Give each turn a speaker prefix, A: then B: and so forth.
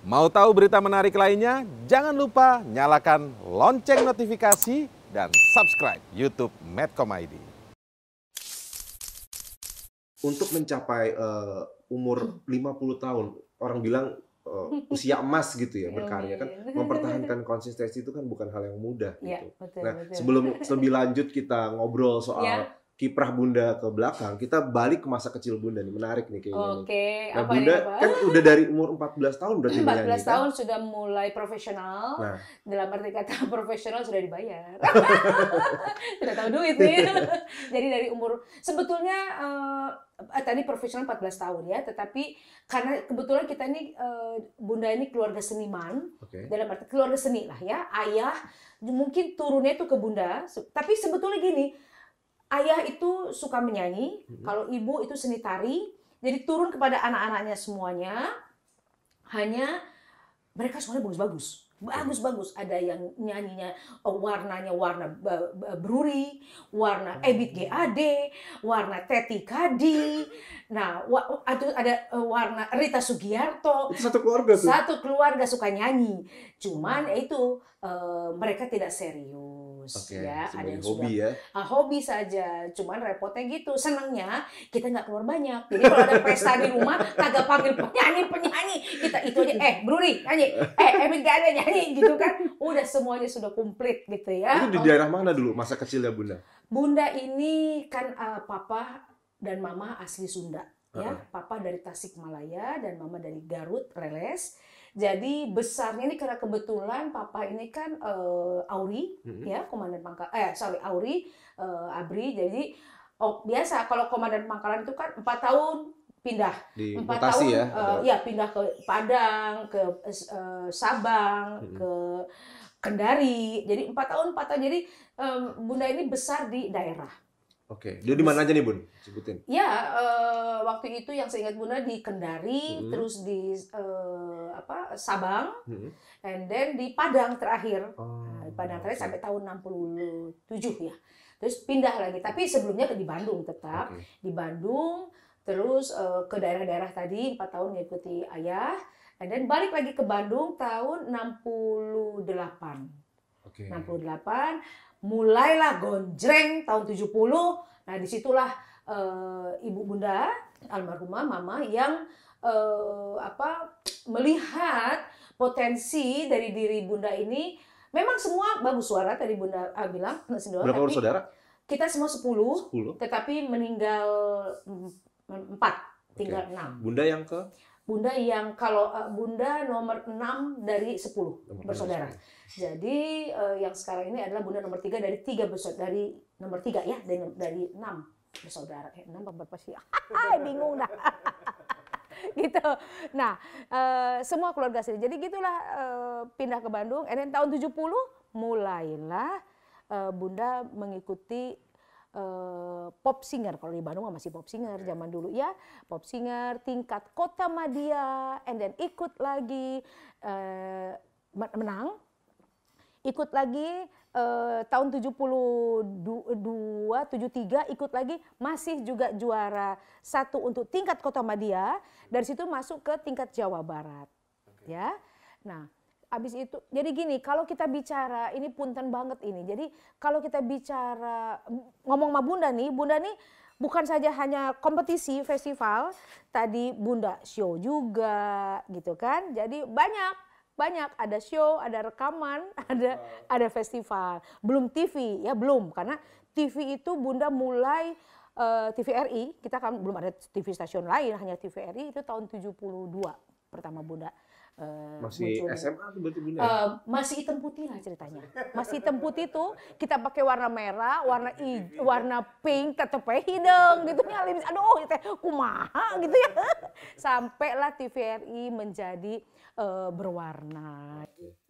A: Mau tahu berita menarik lainnya? Jangan lupa nyalakan lonceng notifikasi dan subscribe YouTube Medcom ID. Untuk mencapai uh, umur 50 tahun, orang bilang uh, usia emas gitu ya berkarya kan iya. mempertahankan konsistensi itu kan bukan hal yang mudah iya, gitu. Ya, betul, nah, betul. sebelum lebih lanjut kita ngobrol soal ya kiprah bunda ke belakang, kita balik ke masa kecil bunda nih. Menarik nih kayaknya. Oke, okay, nah, apa bunda kan udah dari umur 14 tahun berarti 14 belas kan? tahun sudah mulai profesional. Nah. Dalam arti kata profesional sudah dibayar. sudah tahu duit nih. Jadi dari umur sebetulnya uh, tadi profesional 14 tahun ya, tetapi karena kebetulan kita ini uh, bunda ini keluarga seniman. Okay. Dalam arti keluarga seni lah ya. Ayah mungkin turunnya itu ke bunda, tapi sebetulnya gini, ayah itu suka menyanyi, hmm. kalau ibu itu seni tari. Jadi turun kepada anak-anaknya semuanya. Hanya mereka semuanya bagus-bagus. Bagus-bagus. Ada yang nyanyinya oh, warnanya warna Bruri, warna hmm. Ebit GAD, warna Teti Kadi. Nah, ada eh, warna Rita Sugiarto. Satu keluarga tuh. Satu keluarga suka nyanyi. Cuman hmm. ya itu eh, mereka tidak serius terus okay. ya Sebagai ada yang hobi sudah, ya ah, hobi saja cuman repotnya gitu senangnya kita nggak keluar banyak jadi kalau ada pesta di rumah kagak panggil penyanyi penyanyi kita itu aja eh Bruri nyanyi eh Emil gak ada nyanyi gitu kan udah semuanya sudah komplit gitu ya itu di oh. daerah mana dulu masa kecil ya bunda bunda ini kan uh, papa dan mama asli Sunda uh -huh. ya papa dari Tasikmalaya dan mama dari Garut Reles jadi besarnya ini karena kebetulan papa ini kan uh, Auri mm-hmm. ya komandan pangkal eh sorry Auri uh, Abri jadi oh, biasa kalau komandan pangkalan itu kan empat tahun pindah empat tahun ya, uh, ya pindah ke Padang ke uh, Sabang hmm ke Kendari jadi empat tahun empat tahun jadi um, bunda ini besar di daerah Oke, okay. dia di mana aja nih bun? Sebutin. Ya, uh, waktu itu yang saya ingat bunda di Kendari, hmm. terus di uh, Sabang hmm. and then di Padang terakhir oh, nah, di Padang oh, terakhir sampai tahun 67 ya terus pindah lagi tapi sebelumnya di Bandung tetap okay. di Bandung terus uh, ke daerah-daerah tadi empat tahun mengikuti ayah and then balik lagi ke Bandung tahun 68 okay. 68 mulailah gonjreng tahun 70 nah disitulah uh, ibu bunda almarhumah mama yang uh, apa melihat potensi dari diri Bunda ini memang semua bagus suara tadi Bunda ah, bilang sendiri berapa tapi saudara kita semua sepuluh tetapi meninggal empat tinggal okay. 6 Bunda yang ke Bunda yang kalau uh, Bunda nomor enam dari sepuluh bersaudara. Jadi uh, yang sekarang ini adalah Bunda nomor tiga dari tiga bersaudara dari nomor tiga ya dari dari enam bersaudara. Eh, enam berapa sih? ah bingung dah. gitu. Nah, e, semua keluarga sendiri. Jadi gitulah e, pindah ke Bandung. Dan tahun 70 mulailah e, Bunda mengikuti e, pop singer kalau di Bandung masih pop singer iya. zaman dulu ya pop singer tingkat kota Madia and ikut lagi e, menang ikut lagi eh, tahun 72 73 ikut lagi masih juga juara satu untuk tingkat Kota Madia dari situ masuk ke tingkat Jawa Barat okay. ya nah habis itu jadi gini kalau kita bicara ini punten banget ini jadi kalau kita bicara ngomong sama Bunda nih Bunda nih bukan saja hanya kompetisi festival tadi Bunda show juga gitu kan jadi banyak banyak ada show ada rekaman ada wow. ada festival belum TV ya belum karena TV itu bunda mulai uh, eh, TVRI kita kan belum ada TV stasiun lain hanya TVRI itu tahun 72 pertama bunda Eh, masih munculnya. SMA tuh berarti bunda? Uh, masih hitam putih lah ceritanya. Masih hitam putih tuh kita pakai warna merah, warna i, warna pink, tetep hidung gitu nyalim. Aduh, itu kumaha gitu ya. Sampailah TVRI menjadi uh, berwarna. Gitu.